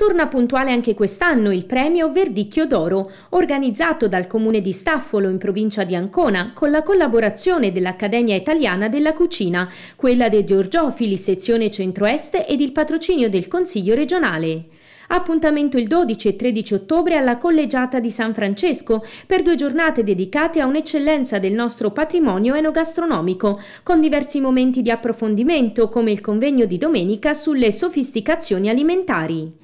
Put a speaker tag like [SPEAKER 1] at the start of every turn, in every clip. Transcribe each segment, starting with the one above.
[SPEAKER 1] Torna puntuale anche quest'anno il premio Verdicchio d'Oro, organizzato dal comune di Staffolo in provincia di Ancona con la collaborazione dell'Accademia Italiana della Cucina, quella dei Giorgiofili sezione centro-est ed il patrocinio del Consiglio regionale. Appuntamento il 12 e 13 ottobre alla Collegiata di San Francesco per due giornate dedicate a un'eccellenza del nostro patrimonio enogastronomico, con diversi momenti di approfondimento come il convegno di domenica sulle sofisticazioni alimentari.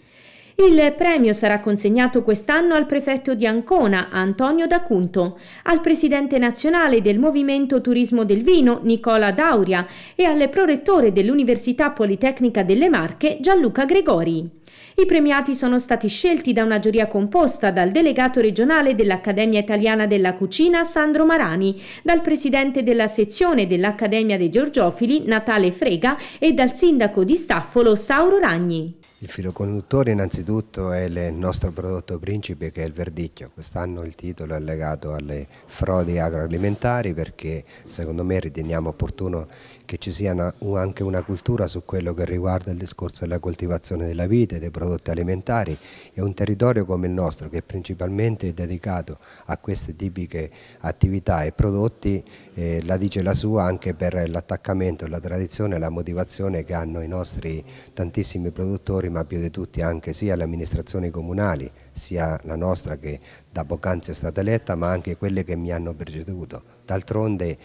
[SPEAKER 1] Il premio sarà consegnato quest'anno al prefetto di Ancona, Antonio D'Acunto, al presidente nazionale del Movimento Turismo del Vino, Nicola Dauria, e al prorettore dell'Università Politecnica delle Marche, Gianluca Gregori. I premiati sono stati scelti da una giuria composta dal delegato regionale dell'Accademia Italiana della Cucina Sandro Marani, dal presidente della sezione dell'Accademia dei Giorgiofili Natale Frega e dal sindaco di Staffolo Sauro Ragni.
[SPEAKER 2] Il filo conduttore innanzitutto è il nostro prodotto principe che è il verdicchio, quest'anno il titolo è legato alle frodi agroalimentari perché secondo me riteniamo opportuno che ci sia una, anche una cultura su quello che riguarda il discorso della coltivazione della vite, dei prodotti alimentari e un territorio come il nostro che principalmente è dedicato a queste tipiche attività e prodotti eh, la dice la sua anche per l'attaccamento, la tradizione e la motivazione che hanno i nostri tantissimi produttori ma più di tutti anche sia le amministrazioni comunali, sia la nostra che da poc'anzi è stata eletta, ma anche quelle che mi hanno preceduto. D'altronde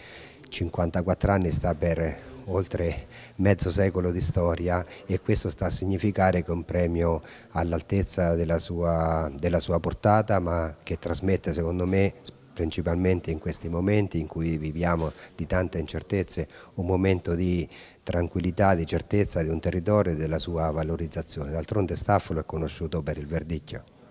[SPEAKER 2] 54 anni sta per oltre mezzo secolo di storia e questo sta a significare che è un premio all'altezza della, della sua, portata ma che trasmette secondo me principalmente in questi momenti in cui viviamo di tante incertezze, un momento di tranquillità, di certezza di un territorio e della sua valorizzazione. D'altronde Staffolo è conosciuto per il verdicchio.